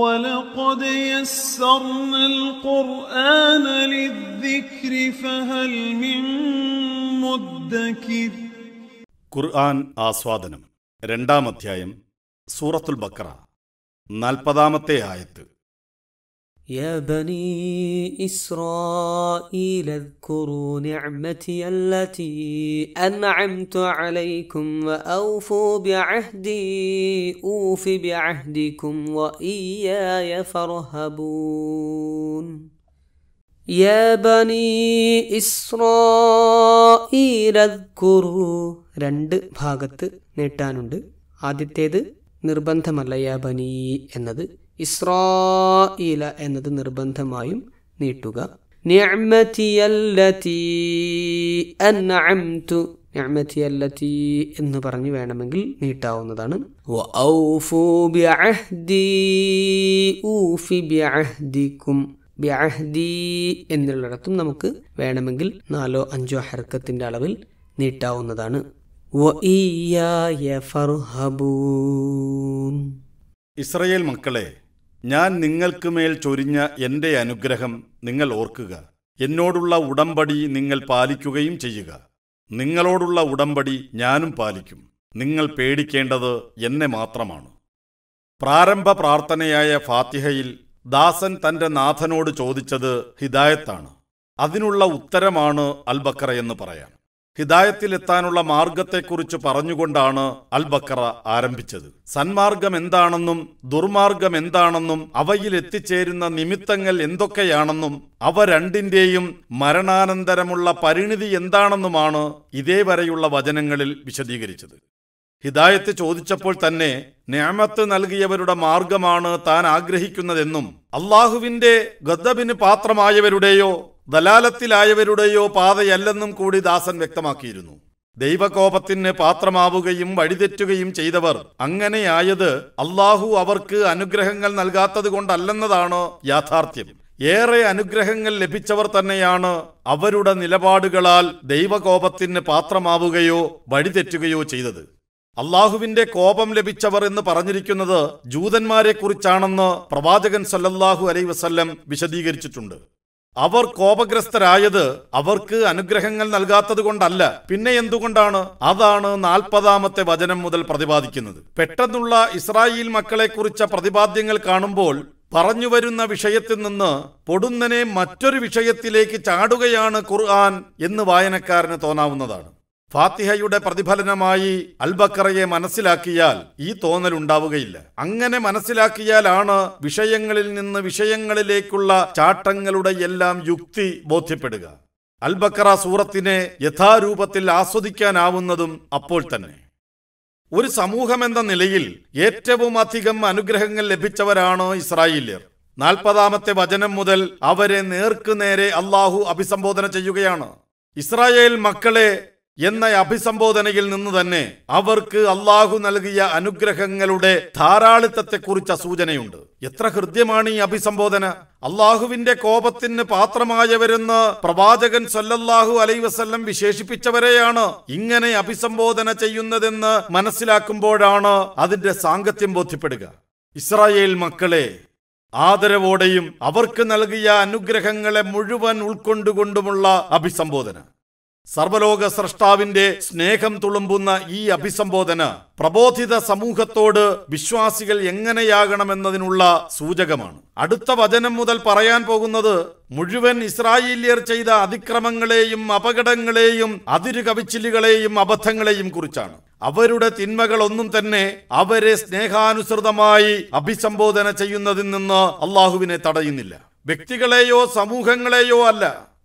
ولقد يسرنا القرآن للذكر فهل من مدكر ഖുർആൻ ആസ്വാദനം രണ്ടാം അധ്യായം സൂറത്തുൽ ബക്കറ നാൽപ്പതാമത്തെ ആയത്ത് يا بني إسرائيل اذكروا نعمتي التي أنعمت عليكم وأوفوا بعهدي أوف بعهدكم وإياي فارهبون يا بني إسرائيل اذكروا രണ്ട് ഭാഗത്ത് നീട്ടാനുണ്ട് ആദ്യത്തേത് നിർബന്ധമല്ല يا بني എന്നത് ഇസ്രായില എന്നത് നിർബന്ധമായും നീട്ടുക എന്ന് പറഞ്ഞു വേണമെങ്കിൽ നീട്ടാവുന്നതാണ് എന്നുള്ളിടത്തും നമുക്ക് വേണമെങ്കിൽ നാലോ അഞ്ചോ ഹർക്കത്തിന്റെ അളവിൽ നീട്ടാവുന്നതാണ് ഇസ്രയേൽ മക്കളെ ഞാൻ നിങ്ങൾക്ക് മേൽ ചൊരിഞ്ഞ എൻ്റെ അനുഗ്രഹം നിങ്ങൾ ഓർക്കുക എന്നോടുള്ള ഉടമ്പടി നിങ്ങൾ പാലിക്കുകയും ചെയ്യുക നിങ്ങളോടുള്ള ഉടമ്പടി ഞാനും പാലിക്കും നിങ്ങൾ പേടിക്കേണ്ടത് എന്നെ മാത്രമാണ് പ്രാരംഭ പ്രാർത്ഥനയായ ഫാത്തിഹയിൽ ദാസൻ തന്റെ നാഥനോട് ചോദിച്ചത് ഹിദായത്താണ് അതിനുള്ള ഉത്തരമാണ് അൽബക്കറ എന്ന് പറയാം ഹിദായത്തിലെത്താനുള്ള മാർഗത്തെക്കുറിച്ച് പറഞ്ഞുകൊണ്ടാണ് അൽ ബക്കറ ആരംഭിച്ചത് സന്മാർഗം എന്താണെന്നും ദുർമാർഗം എന്താണെന്നും അവയിൽ എത്തിച്ചേരുന്ന നിമിത്തങ്ങൾ എന്തൊക്കെയാണെന്നും അവ രണ്ടിന്റെയും മരണാനന്തരമുള്ള പരിണിതി എന്താണെന്നുമാണ് ഇതേവരെയുള്ള വചനങ്ങളിൽ വിശദീകരിച്ചത് ഹിദായത്ത് ചോദിച്ചപ്പോൾ തന്നെ ന്യാമത്ത് നൽകിയവരുടെ മാർഗമാണ് താൻ ആഗ്രഹിക്കുന്നതെന്നും അള്ളാഹുവിന്റെ ഗദ്ദബിന് പാത്രമായവരുടെയോ ദലാലത്തിലായവരുടെയോ പാതയല്ലെന്നും കൂടി ദാസൻ വ്യക്തമാക്കിയിരുന്നു ദൈവകോപത്തിന് പാത്രമാവുകയും വഴിതെറ്റുകയും ചെയ്തവർ അങ്ങനെയായത് അള്ളാഹു അവർക്ക് അനുഗ്രഹങ്ങൾ നൽകാത്തത് കൊണ്ടല്ലെന്നതാണ് യാഥാർത്ഥ്യം ഏറെ അനുഗ്രഹങ്ങൾ ലഭിച്ചവർ തന്നെയാണ് അവരുടെ നിലപാടുകളാൽ ദൈവകോപത്തിന് പാത്രമാവുകയോ വഴിതെറ്റുകയോ ചെയ്തത് അള്ളാഹുവിന്റെ കോപം ലഭിച്ചവർ എന്ന് പറഞ്ഞിരിക്കുന്നത് ജൂതന്മാരെക്കുറിച്ചാണെന്ന് പ്രവാചകൻ സല്ലല്ലാഹു അലൈ വസല്ലം വിശദീകരിച്ചിട്ടുണ്ട് അവർ കോപഗ്രസ്തരായത് അവർക്ക് അനുഗ്രഹങ്ങൾ നൽകാത്തത് കൊണ്ടല്ല പിന്നെ എന്തുകൊണ്ടാണ് അതാണ് നാൽപ്പതാമത്തെ വചനം മുതൽ പ്രതിപാദിക്കുന്നത് പെട്ടെന്നുള്ള ഇസ്രായേൽ മക്കളെക്കുറിച്ച പ്രതിപാദ്യങ്ങൾ കാണുമ്പോൾ പറഞ്ഞു വരുന്ന വിഷയത്തിൽ നിന്ന് പൊടുന്നനെ മറ്റൊരു വിഷയത്തിലേക്ക് ചാടുകയാണ് ഖുർആൻ എന്ന് വായനക്കാരന് തോന്നാവുന്നതാണ് ഫാത്തിഹയുടെ പ്രതിഫലനമായി അൽബക്കറയെ മനസ്സിലാക്കിയാൽ ഈ തോന്നൽ ഉണ്ടാവുകയില്ല അങ്ങനെ മനസ്സിലാക്കിയാലാണ് വിഷയങ്ങളിൽ നിന്ന് വിഷയങ്ങളിലേക്കുള്ള ചാട്ടങ്ങളുടെ എല്ലാം യുക്തി ബോധ്യപ്പെടുക അൽബക്കറ സൂറത്തിനെ യഥാരൂപത്തിൽ ആസ്വദിക്കാനാവുന്നതും അപ്പോൾ തന്നെ ഒരു സമൂഹമെന്ന നിലയിൽ ഏറ്റവും അധികം അനുഗ്രഹങ്ങൾ ലഭിച്ചവരാണ് ഇസ്രായേലിയർ നാൽപ്പതാമത്തെ വചനം മുതൽ അവരെ നേർക്കുനേരെ അള്ളാഹു അഭിസംബോധന ചെയ്യുകയാണ് ഇസ്രായേൽ മക്കളെ എന്ന അഭിസംബോധനയിൽ നിന്ന് തന്നെ അവർക്ക് അള്ളാഹു നൽകിയ അനുഗ്രഹങ്ങളുടെ കുറിച്ച സൂചനയുണ്ട് എത്ര ഹൃദ്യമാണ് ഈ അഭിസംബോധന അള്ളാഹുവിന്റെ കോപത്തിന് പാത്രമായവരെന്ന് പ്രവാചകൻ സല്ലല്ലാഹു അലൈ വസ്ല്ലം വിശേഷിപ്പിച്ചവരെയാണ് ഇങ്ങനെ അഭിസംബോധന ചെയ്യുന്നതെന്ന് മനസ്സിലാക്കുമ്പോഴാണ് അതിന്റെ സാങ്കത്യം ബോധ്യപ്പെടുക ഇസ്രായേൽ മക്കളെ ആദരവോടെയും അവർക്ക് നൽകിയ അനുഗ്രഹങ്ങളെ മുഴുവൻ ഉൾക്കൊണ്ടുകൊണ്ടുമുള്ള അഭിസംബോധന സർവലോക സ്രഷ്ടാവിന്റെ സ്നേഹം തുളുമ്പുന്ന ഈ അഭിസംബോധന പ്രബോധിത സമൂഹത്തോട് വിശ്വാസികൾ എങ്ങനെയാകണമെന്നതിനുള്ള സൂചകമാണ് അടുത്ത വചനം മുതൽ പറയാൻ പോകുന്നത് മുഴുവൻ ഇസ്രായേലിയർ ചെയ്ത അതിക്രമങ്ങളെയും അപകടങ്ങളെയും അതിരുകവിച്ചിലുകളെയും അബദ്ധങ്ങളെയും കുറിച്ചാണ് അവരുടെ തിന്മകളൊന്നും തന്നെ അവരെ സ്നേഹാനുസൃതമായി അഭിസംബോധന ചെയ്യുന്നതിൽ നിന്ന് അള്ളാഹുവിനെ തടയുന്നില്ല വ്യക്തികളെയോ സമൂഹങ്ങളെയോ അല്ല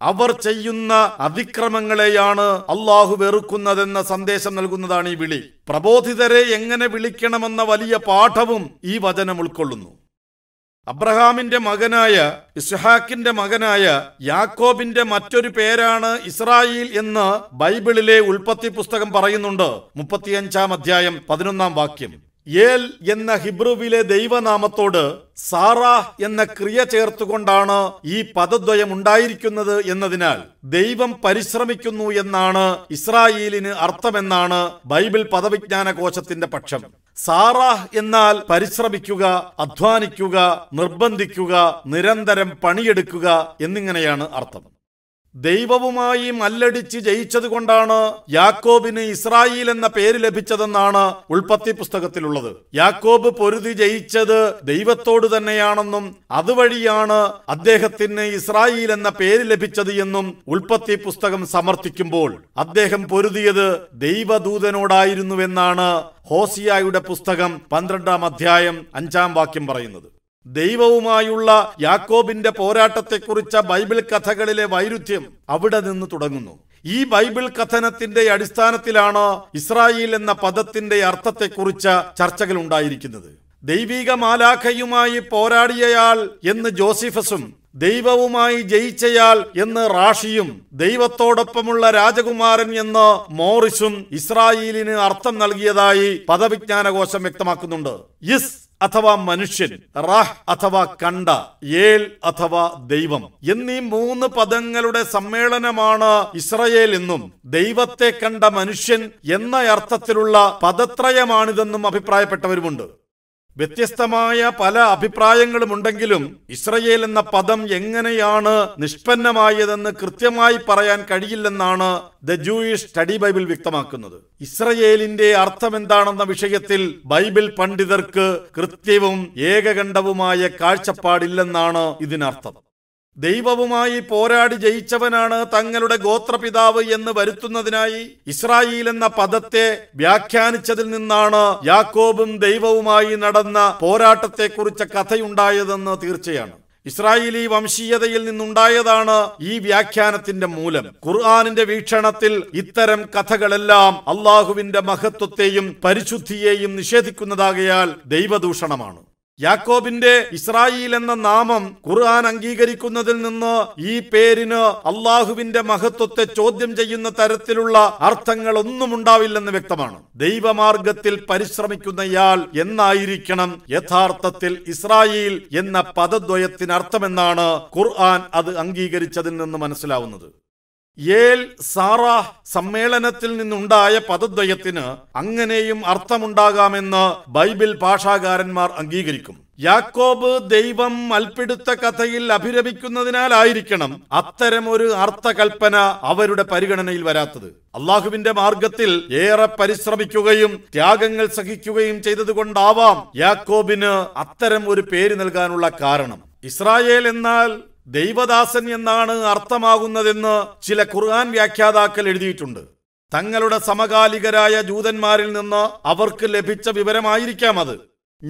അവർ ചെയ്യുന്ന അതിക്രമങ്ങളെയാണ് അള്ളാഹു വെറുക്കുന്നതെന്ന സന്ദേശം നൽകുന്നതാണ് ഈ വിളി പ്രബോധിതരെ എങ്ങനെ വിളിക്കണമെന്ന വലിയ പാഠവും ഈ വചനം ഉൾക്കൊള്ളുന്നു അബ്രഹാമിന്റെ മകനായ ഇസ്ഹാക്കിന്റെ മകനായ യാക്കോബിന്റെ മറ്റൊരു പേരാണ് ഇസ്രായേൽ എന്ന് ബൈബിളിലെ ഉൽപ്പത്തി പുസ്തകം പറയുന്നുണ്ട് മുപ്പത്തിയഞ്ചാം അധ്യായം പതിനൊന്നാം വാക്യം ഏൽ എന്ന ഹിബ്രുവിലെ ദൈവനാമത്തോട് സാറാ എന്ന ക്രിയ ചേർത്തുകൊണ്ടാണ് ഈ പദദ്വയം ഉണ്ടായിരിക്കുന്നത് എന്നതിനാൽ ദൈവം പരിശ്രമിക്കുന്നു എന്നാണ് ഇസ്രായേലിന് അർത്ഥമെന്നാണ് ബൈബിൾ പദവിജ്ഞാന കോശത്തിന്റെ പക്ഷം സാറാഹ് എന്നാൽ പരിശ്രമിക്കുക അധ്വാനിക്കുക നിർബന്ധിക്കുക നിരന്തരം പണിയെടുക്കുക എന്നിങ്ങനെയാണ് അർത്ഥം ദൈവവുമായി മല്ലടിച്ച് ജയിച്ചത് കൊണ്ടാണ് യാക്കോബിന് ഇസ്രായേൽ എന്ന പേര് ലഭിച്ചതെന്നാണ് ഉൾപ്പത്തി പുസ്തകത്തിലുള്ളത് യാക്കോബ് പൊരുതി ജയിച്ചത് ദൈവത്തോട് തന്നെയാണെന്നും അതുവഴിയാണ് അദ്ദേഹത്തിന് ഇസ്രായേൽ എന്ന പേര് ലഭിച്ചത് എന്നും ഉൾപ്പത്തി പുസ്തകം സമർത്ഥിക്കുമ്പോൾ അദ്ദേഹം പൊരുതിയത് ദൈവദൂതനോടായിരുന്നുവെന്നാണ് ഹോസിയായുടെ പുസ്തകം പന്ത്രണ്ടാം അധ്യായം അഞ്ചാം വാക്യം പറയുന്നത് ദൈവവുമായുള്ള യാക്കോബിന്റെ പോരാട്ടത്തെക്കുറിച്ച ബൈബിൾ കഥകളിലെ വൈരുദ്ധ്യം അവിടെ നിന്ന് തുടങ്ങുന്നു ഈ ബൈബിൾ കഥനത്തിന്റെ അടിസ്ഥാനത്തിലാണ് ഇസ്രായേൽ എന്ന പദത്തിന്റെ അർത്ഥത്തെക്കുറിച്ച് ചർച്ചകൾ ഉണ്ടായിരിക്കുന്നത് ദൈവിക മാലാഖയുമായി പോരാടിയയാൾ എന്ന് ജോസിഫസും ദൈവവുമായി ജയിച്ചയാൾ എന്ന് റാഷിയും ദൈവത്തോടൊപ്പമുള്ള രാജകുമാരൻ എന്ന് മോറിസും ഇസ്രായേലിന് അർത്ഥം നൽകിയതായി പദവിജ്ഞാനകോശം വ്യക്തമാക്കുന്നുണ്ട് ഇസ് അഥവാ മനുഷ്യൻ റഹ് അഥവാ കണ്ട ഏൽ അഥവാ ദൈവം എന്നീ മൂന്ന് പദങ്ങളുടെ സമ്മേളനമാണ് ഇസ്രയേൽ എന്നും ദൈവത്തെ കണ്ട മനുഷ്യൻ എന്ന അർത്ഥത്തിലുള്ള പദത്രയമാണിതെന്നും അഭിപ്രായപ്പെട്ടവരുമുണ്ട് വ്യത്യസ്തമായ പല അഭിപ്രായങ്ങളുമുണ്ടെങ്കിലും ഇസ്രയേൽ എന്ന പദം എങ്ങനെയാണ് നിഷ്പന്നമായതെന്ന് കൃത്യമായി പറയാൻ കഴിയില്ലെന്നാണ് ദ ജൂയിഷ് സ്റ്റഡി ബൈബിൾ വ്യക്തമാക്കുന്നത് ഇസ്രയേലിന്റെ അർത്ഥം എന്താണെന്ന വിഷയത്തിൽ ബൈബിൾ പണ്ഡിതർക്ക് കൃത്യവും ഏകകണ്ഠവുമായ കാഴ്ചപ്പാടില്ലെന്നാണ് ഇതിനർത്ഥം ദൈവവുമായി പോരാടി ജയിച്ചവനാണ് തങ്ങളുടെ ഗോത്രപിതാവ് എന്ന് വരുത്തുന്നതിനായി ഇസ്രായേൽ എന്ന പദത്തെ വ്യാഖ്യാനിച്ചതിൽ നിന്നാണ് യാക്കോബും ദൈവവുമായി നടന്ന പോരാട്ടത്തെക്കുറിച്ച കഥയുണ്ടായതെന്ന് തീർച്ചയാണ് ഇസ്രായേലി വംശീയതയിൽ നിന്നുണ്ടായതാണ് ഈ വ്യാഖ്യാനത്തിന്റെ മൂലം ഖുർആാനിന്റെ വീക്ഷണത്തിൽ ഇത്തരം കഥകളെല്ലാം അള്ളാഹുവിന്റെ മഹത്വത്തെയും പരിശുദ്ധിയെയും നിഷേധിക്കുന്നതാകയാൽ ദൈവദൂഷണമാണ് യാക്കോബിന്റെ ഇസ്രായേൽ എന്ന നാമം ഖുർആൻ അംഗീകരിക്കുന്നതിൽ നിന്ന് ഈ പേരിന് അള്ളാഹുവിന്റെ മഹത്വത്തെ ചോദ്യം ചെയ്യുന്ന തരത്തിലുള്ള അർത്ഥങ്ങൾ ഒന്നും ഉണ്ടാവില്ലെന്ന് വ്യക്തമാണ് ദൈവമാർഗത്തിൽ പരിശ്രമിക്കുന്നയാൾ എന്നായിരിക്കണം യഥാർത്ഥത്തിൽ ഇസ്രായേൽ എന്ന പദദ്വയത്തിന് അർത്ഥമെന്നാണ് ഖുർആൻ അത് അംഗീകരിച്ചതിൽ നിന്ന് മനസ്സിലാവുന്നത് ഏൽ സാറാ സമ്മേളനത്തിൽ നിന്നുണ്ടായ പദദ്വയത്തിന് അങ്ങനെയും അർത്ഥമുണ്ടാകാമെന്ന് ബൈബിൾ ഭാഷാകാരന്മാർ അംഗീകരിക്കും യാക്കോബ് ദൈവം അൽപ്പിടുത്ത കഥയിൽ അഭിരമിക്കുന്നതിനാലായിരിക്കണം അത്തരമൊരു അർത്ഥകൽപ്പന അവരുടെ പരിഗണനയിൽ വരാത്തത് അള്ളാഹുവിന്റെ മാർഗത്തിൽ ഏറെ പരിശ്രമിക്കുകയും ത്യാഗങ്ങൾ സഹിക്കുകയും ചെയ്തതുകൊണ്ടാവാം യാക്കോബിന് അത്തരം ഒരു പേര് നൽകാനുള്ള കാരണം ഇസ്രായേൽ എന്നാൽ ദൈവദാസൻ എന്നാണ് അർത്ഥമാകുന്നതെന്ന് ചില ഖുർആൻ വ്യാഖ്യാതാക്കൾ എഴുതിയിട്ടുണ്ട് തങ്ങളുടെ സമകാലികരായ ജൂതന്മാരിൽ നിന്ന് അവർക്ക് ലഭിച്ച വിവരമായിരിക്കാം അത്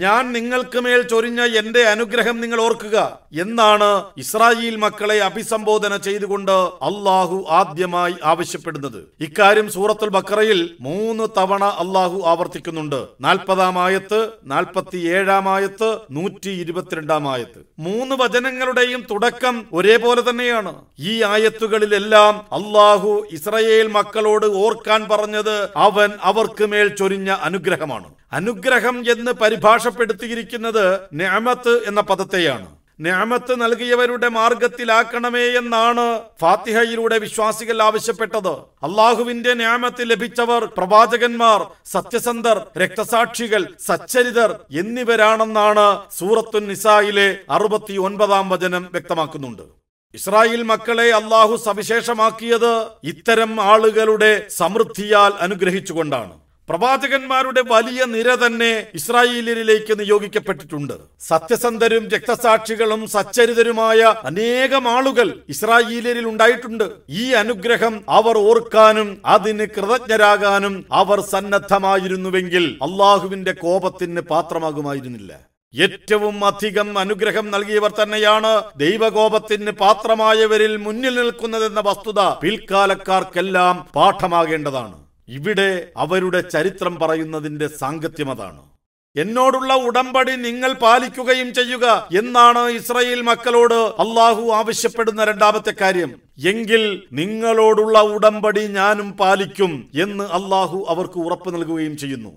ഞാൻ നിങ്ങൾക്ക് മേൽ ചൊരിഞ്ഞ എന്റെ അനുഗ്രഹം നിങ്ങൾ ഓർക്കുക എന്നാണ് ഇസ്രായേൽ മക്കളെ അഭിസംബോധന ചെയ്തുകൊണ്ട് അള്ളാഹു ആദ്യമായി ആവശ്യപ്പെടുന്നത് ഇക്കാര്യം സൂറത്തുൽ ബക്കറയിൽ മൂന്ന് തവണ അള്ളാഹു ആവർത്തിക്കുന്നുണ്ട് നാൽപ്പതാം ആയത്ത് നാൽപ്പത്തി ഏഴാം ആയത്ത് നൂറ്റി ഇരുപത്തിരണ്ടാം ആയത്ത് മൂന്ന് വചനങ്ങളുടെയും തുടക്കം ഒരേപോലെ തന്നെയാണ് ഈ ആയത്തുകളിലെല്ലാം അള്ളാഹു ഇസ്രയേൽ മക്കളോട് ഓർക്കാൻ പറഞ്ഞത് അവൻ അവർക്ക് മേൽ ചൊരിഞ്ഞ അനുഗ്രഹമാണ് അനുഗ്രഹം എന്ന് പരിഭാഷപ്പെടുത്തിയിരിക്കുന്നത് ന്യാമത്ത് എന്ന പദത്തെയാണ് ന്യാമത്ത് നൽകിയവരുടെ മാർഗത്തിലാക്കണമേ എന്നാണ് ഫാത്തിഹയിലൂടെ വിശ്വാസികൾ ആവശ്യപ്പെട്ടത് അള്ളാഹുവിന്റെ നിയമത്തിൽ ലഭിച്ചവർ പ്രവാചകന്മാർ സത്യസന്ധർ രക്തസാക്ഷികൾ സച്ചരിതർ എന്നിവരാണെന്നാണ് സൂറത്തു നിസായിലെ അറുപത്തി ഒൻപതാം വചനം വ്യക്തമാക്കുന്നുണ്ട് ഇസ്രായേൽ മക്കളെ അള്ളാഹു സവിശേഷമാക്കിയത് ഇത്തരം ആളുകളുടെ സമൃദ്ധിയാൽ അനുഗ്രഹിച്ചുകൊണ്ടാണ് പ്രവാചകന്മാരുടെ വലിയ നിര തന്നെ ഇസ്രായേലിലേക്ക് നിയോഗിക്കപ്പെട്ടിട്ടുണ്ട് സത്യസന്ധരും രക്തസാക്ഷികളും സച്ചരിതരുമായ അനേകം ആളുകൾ ഇസ്രായേലിൽ ഉണ്ടായിട്ടുണ്ട് ഈ അനുഗ്രഹം അവർ ഓർക്കാനും അതിന് കൃതജ്ഞരാകാനും അവർ സന്നദ്ധമായിരുന്നുവെങ്കിൽ അള്ളാഹുവിന്റെ കോപത്തിന് പാത്രമാകുമായിരുന്നില്ല ഏറ്റവും അധികം അനുഗ്രഹം നൽകിയവർ തന്നെയാണ് ദൈവകോപത്തിന് പാത്രമായവരിൽ മുന്നിൽ നിൽക്കുന്നതെന്ന വസ്തുത പിൽക്കാലക്കാർക്കെല്ലാം പാഠമാകേണ്ടതാണ് ഇവിടെ അവരുടെ ചരിത്രം പറയുന്നതിന്റെ അതാണ് എന്നോടുള്ള ഉടമ്പടി നിങ്ങൾ പാലിക്കുകയും ചെയ്യുക എന്നാണ് ഇസ്രയേൽ മക്കളോട് അള്ളാഹു ആവശ്യപ്പെടുന്ന രണ്ടാമത്തെ കാര്യം എങ്കിൽ നിങ്ങളോടുള്ള ഉടമ്പടി ഞാനും പാലിക്കും എന്ന് അള്ളാഹു അവർക്ക് ഉറപ്പ് നൽകുകയും ചെയ്യുന്നു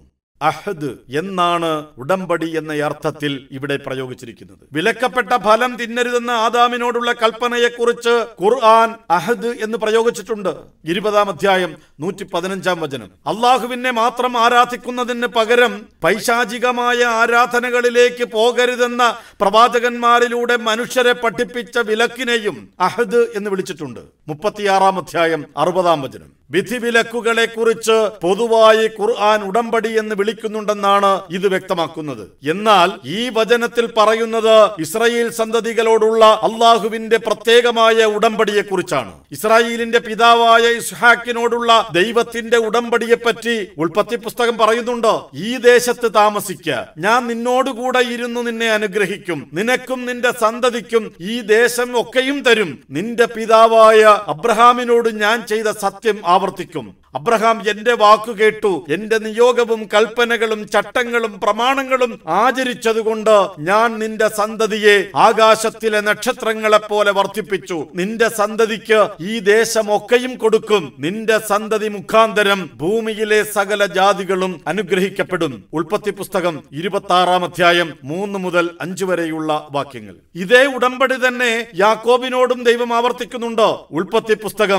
അഹദ് എന്നാണ് ഉടമ്പടി എന്ന അർത്ഥത്തിൽ ഇവിടെ പ്രയോഗിച്ചിരിക്കുന്നത് വിലക്കപ്പെട്ട ഫലം തിന്നരുതെന്ന ആദാമിനോടുള്ള കൽപ്പനയെക്കുറിച്ച് ഖുർആൻ അഹദ് എന്ന് പ്രയോഗിച്ചിട്ടുണ്ട് ഇരുപതാം അധ്യായം നൂറ്റി പതിനഞ്ചാം വചനം അള്ളാഹുവിനെ മാത്രം ആരാധിക്കുന്നതിന് പകരം പൈശാചികമായ ആരാധനകളിലേക്ക് പോകരുതെന്ന പ്രവാചകന്മാരിലൂടെ മനുഷ്യരെ പഠിപ്പിച്ച വിലക്കിനെയും അഹദ് എന്ന് വിളിച്ചിട്ടുണ്ട് മുപ്പത്തിയാറാം അധ്യായം അറുപതാം വചനം വിധിവിലക്കുകളെ കുറിച്ച് പൊതുവായി ഖുർആൻ ഉടമ്പടി എന്ന് വിളി പിൻവലിക്കുന്നുണ്ടെന്നാണ് ഇത് വ്യക്തമാക്കുന്നത് എന്നാൽ ഈ വചനത്തിൽ പറയുന്നത് ഇസ്രായേൽ സന്തതികളോടുള്ള അള്ളാഹുവിന്റെ പ്രത്യേകമായ ഉടമ്പടിയെ കുറിച്ചാണ് ഇസ്രായേലിന്റെ പിതാവായ ഇസ്ഹാക്കിനോടുള്ള ദൈവത്തിന്റെ ഉടമ്പടിയെ പറ്റി ഉൽപ്പത്തി പുസ്തകം പറയുന്നുണ്ട് ഈ ദേശത്ത് താമസിക്ക ഞാൻ നിന്നോടുകൂടെ ഇരുന്ന് നിന്നെ അനുഗ്രഹിക്കും നിനക്കും നിന്റെ സന്തതിക്കും ഈ ദേശം ഒക്കെയും തരും നിന്റെ പിതാവായ അബ്രഹാമിനോട് ഞാൻ ചെയ്ത സത്യം ആവർത്തിക്കും അബ്രഹാം എന്റെ വാക്കു കേട്ടു എന്റെ നിയോഗവും കൽപ്പ കൽപ്പനകളും ചട്ടങ്ങളും പ്രമാണങ്ങളും ആചരിച്ചതുകൊണ്ട് ഞാൻ നിന്റെ സന്തതിയെ ആകാശത്തിലെ നക്ഷത്രങ്ങളെപ്പോലെ വർദ്ധിപ്പിച്ചു നിന്റെ സന്തതിക്ക് ഈ ദേശമൊക്കെയും കൊടുക്കും നിന്റെ സന്തതി മുഖാന്തരം ഭൂമിയിലെ സകല ജാതികളും അനുഗ്രഹിക്കപ്പെടും ഉൽപ്പത്തി പുസ്തകം ഇരുപത്തി ആറാം അധ്യായം മൂന്ന് മുതൽ അഞ്ചു വരെയുള്ള വാക്യങ്ങൾ ഇതേ ഉടമ്പടി തന്നെ യാക്കോബിനോടും ദൈവം ആവർത്തിക്കുന്നുണ്ട് ഉൽപ്പത്തി പുസ്തകം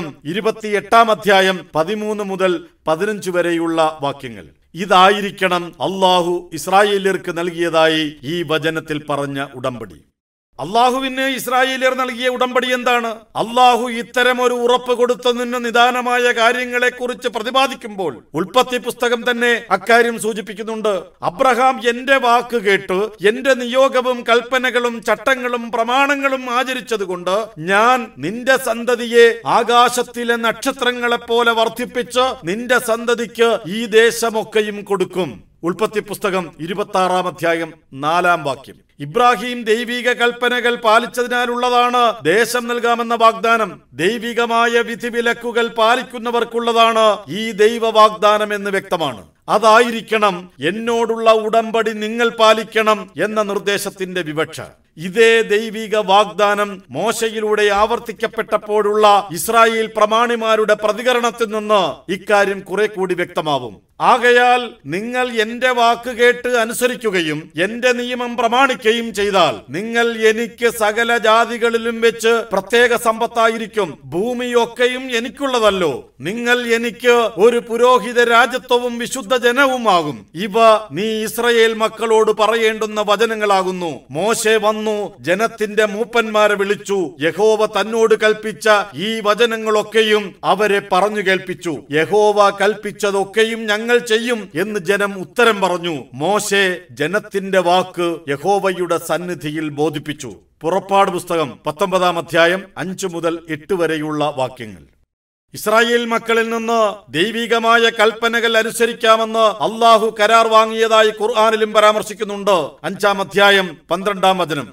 എട്ടാം അധ്യായം പതിമൂന്ന് മുതൽ പതിനഞ്ചു വരെയുള്ള വാക്യങ്ങൾ ഇതായിരിക്കണം അള്ളാഹു ഇസ്രായേലിയർക്ക് നൽകിയതായി ഈ വചനത്തിൽ പറഞ്ഞ ഉടമ്പടി അള്ളാഹുവിന് ഇസ്രായേലിയർ നൽകിയ ഉടമ്പടി എന്താണ് അള്ളാഹു ഇത്തരം ഒരു ഉറപ്പ് നിന്ന് നിദാനമായ കാര്യങ്ങളെക്കുറിച്ച് പ്രതിപാദിക്കുമ്പോൾ ഉൽപ്പത്തി പുസ്തകം തന്നെ അക്കാര്യം സൂചിപ്പിക്കുന്നുണ്ട് അബ്രഹാം എന്റെ വാക്ക് കേട്ട് എന്റെ നിയോഗവും കൽപ്പനകളും ചട്ടങ്ങളും പ്രമാണങ്ങളും ആചരിച്ചതുകൊണ്ട് ഞാൻ നിന്റെ സന്തതിയെ ആകാശത്തിലെ നക്ഷത്രങ്ങളെപ്പോലെ വർദ്ധിപ്പിച്ച് നിന്റെ സന്തതിക്ക് ഈ ദേശമൊക്കെയും കൊടുക്കും ഉൽപ്പത്തി പുസ്തകം ആറാം അധ്യായം നാലാം വാക്യം ഇബ്രാഹിം ദൈവിക കൽപ്പനകൾ പാലിച്ചതിനാലുള്ളതാണ് ദേശം നൽകാമെന്ന വാഗ്ദാനം ദൈവികമായ വിധിവിലക്കുകൾ പാലിക്കുന്നവർക്കുള്ളതാണ് ഈ ദൈവ വാഗ്ദാനം എന്ന് വ്യക്തമാണ് അതായിരിക്കണം എന്നോടുള്ള ഉടമ്പടി നിങ്ങൾ പാലിക്കണം എന്ന നിർദ്ദേശത്തിന്റെ വിവക്ഷ ഇതേ ദൈവിക വാഗ്ദാനം മോശയിലൂടെ ആവർത്തിക്കപ്പെട്ടപ്പോഴുള്ള ഇസ്രായേൽ പ്രമാണിമാരുടെ പ്രതികരണത്തിൽ നിന്ന് ഇക്കാര്യം കുറെ കൂടി വ്യക്തമാവും ആകയാൽ നിങ്ങൾ എന്റെ വാക്ക് കേട്ട് അനുസരിക്കുകയും എന്റെ നിയമം പ്രമാണിക്കുകയും ചെയ്താൽ നിങ്ങൾ എനിക്ക് സകല ജാതികളിലും വെച്ച് പ്രത്യേക സമ്പത്തായിരിക്കും ഭൂമിയൊക്കെയും എനിക്കുള്ളതല്ലോ നിങ്ങൾ എനിക്ക് ഒരു പുരോഹിത രാജ്യത്വവും വിശുദ്ധ ജനവുമാകും ഇവ നീ ഇസ്രയേൽ മക്കളോട് പറയേണ്ടുന്ന വചനങ്ങളാകുന്നു മോശെ വന്നു ജനത്തിന്റെ മൂപ്പന്മാരെ വിളിച്ചു യഹോവ തന്നോട് കൽപ്പിച്ച ഈ വചനങ്ങളൊക്കെയും അവരെ പറഞ്ഞു കേൾപ്പിച്ചു യഹോവ കൽപ്പിച്ചതൊക്കെയും ഞങ്ങൾ ഞങ്ങൾ ചെയ്യും എന്ന് ജനം ഉത്തരം പറഞ്ഞു മോശെ ജനത്തിന്റെ വാക്ക് യഹോവയുടെ സന്നിധിയിൽ ബോധിപ്പിച്ചു പുറപ്പാട് പുസ്തകം പത്തൊമ്പതാം അധ്യായം അഞ്ചു മുതൽ എട്ട് വരെയുള്ള വാക്യങ്ങൾ ഇസ്രായേൽ മക്കളിൽ നിന്ന് ദൈവികമായ കൽപ്പനകൾ അനുസരിക്കാമെന്ന് അള്ളാഹു കരാർ വാങ്ങിയതായി ഖുർആാനിലും പരാമർശിക്കുന്നുണ്ട് അഞ്ചാം അധ്യായം പന്ത്രണ്ടാം വചനം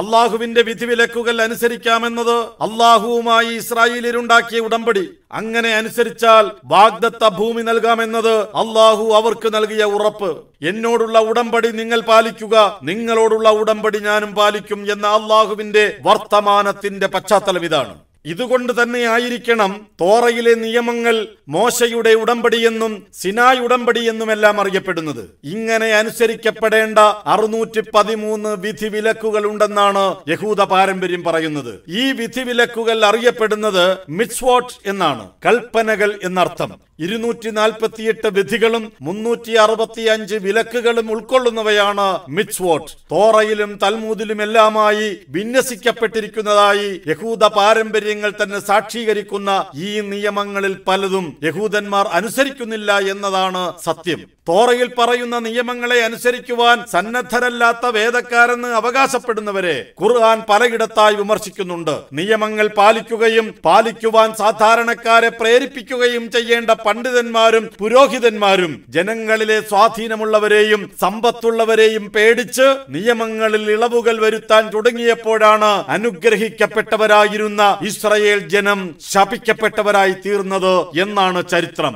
അള്ളാഹുവിന്റെ വിധിവിലക്കുകൾ അനുസരിക്കാമെന്നത് അള്ളാഹുവുമായി ഇസ്രായേലിലുണ്ടാക്കിയ ഉടമ്പടി അങ്ങനെ അനുസരിച്ചാൽ വാഗ്ദത്ത ഭൂമി നൽകാമെന്നത് അള്ളാഹു അവർക്ക് നൽകിയ ഉറപ്പ് എന്നോടുള്ള ഉടമ്പടി നിങ്ങൾ പാലിക്കുക നിങ്ങളോടുള്ള ഉടമ്പടി ഞാനും പാലിക്കും എന്ന അള്ളാഹുവിന്റെ വർത്തമാനത്തിന്റെ പശ്ചാത്തലം ഇതാണ് ഇതുകൊണ്ട് തന്നെയായിരിക്കണം തോറയിലെ നിയമങ്ങൾ മോശയുടെ ഉടമ്പടിയെന്നും സിനായ് ഉടമ്പടിയെന്നുമെല്ലാം അറിയപ്പെടുന്നത് ഇങ്ങനെ അനുസരിക്കപ്പെടേണ്ട അറുനൂറ്റി പതിമൂന്ന് വിധി വിലക്കുകൾ ഉണ്ടെന്നാണ് യഹൂദ പാരമ്പര്യം പറയുന്നത് ഈ വിധി വിലക്കുകൾ അറിയപ്പെടുന്നത് മിസ്വോട്ട് എന്നാണ് കൽപ്പനകൾ എന്നർത്ഥം ഇരുന്നൂറ്റി നാൽപ്പത്തിയെട്ട് വിധികളും മുന്നൂറ്റി അറുപത്തി അഞ്ച് വിലക്കുകളും ഉൾക്കൊള്ളുന്നവയാണ് മിസ്വോട്ട് തോറയിലും തൽമൂദിലും എല്ലാമായി വിന്യസിക്കപ്പെട്ടിരിക്കുന്നതായി യഹൂദ പാരമ്പര്യം കാര്യങ്ങൾ തന്നെ സാക്ഷീകരിക്കുന്ന ഈ നിയമങ്ങളിൽ പലതും യഹൂദന്മാർ അനുസരിക്കുന്നില്ല എന്നതാണ് സത്യം തോറയിൽ പറയുന്ന നിയമങ്ങളെ അനുസരിക്കുവാൻ സന്നദ്ധരല്ലാത്ത വേദക്കാരെന്ന് അവകാശപ്പെടുന്നവരെ ഖുർആൻ പലയിടത്തായി വിമർശിക്കുന്നുണ്ട് നിയമങ്ങൾ പാലിക്കുകയും പാലിക്കുവാൻ സാധാരണക്കാരെ പ്രേരിപ്പിക്കുകയും ചെയ്യേണ്ട പണ്ഡിതന്മാരും പുരോഹിതന്മാരും ജനങ്ങളിലെ സ്വാധീനമുള്ളവരെയും സമ്പത്തുള്ളവരെയും പേടിച്ച് നിയമങ്ങളിൽ ഇളവുകൾ വരുത്താൻ തുടങ്ങിയപ്പോഴാണ് അനുഗ്രഹിക്കപ്പെട്ടവരായിരുന്ന ഇസ് ഇസ്രയേൽ ജനം ശപിക്കപ്പെട്ടവരായി തീർന്നത് എന്നാണ് ചരിത്രം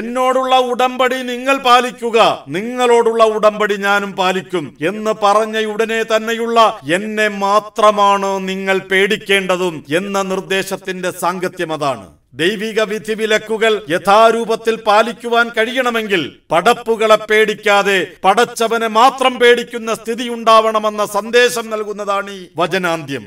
എന്നോടുള്ള ഉടമ്പടി നിങ്ങൾ പാലിക്കുക നിങ്ങളോടുള്ള ഉടമ്പടി ഞാനും പാലിക്കും എന്ന് പറഞ്ഞ ഉടനെ തന്നെയുള്ള എന്നെ മാത്രമാണ് നിങ്ങൾ പേടിക്കേണ്ടതും എന്ന നിർദ്ദേശത്തിന്റെ സാങ്കത്യം അതാണ് ദൈവിക വിധി വിലക്കുകൾ യഥാരൂപത്തിൽ പാലിക്കുവാൻ കഴിയണമെങ്കിൽ പടപ്പുകളെ പേടിക്കാതെ പടച്ചവനെ മാത്രം പേടിക്കുന്ന സ്ഥിതി ഉണ്ടാവണമെന്ന സന്ദേശം നൽകുന്നതാണ് ഈ വചനാന്ത്യം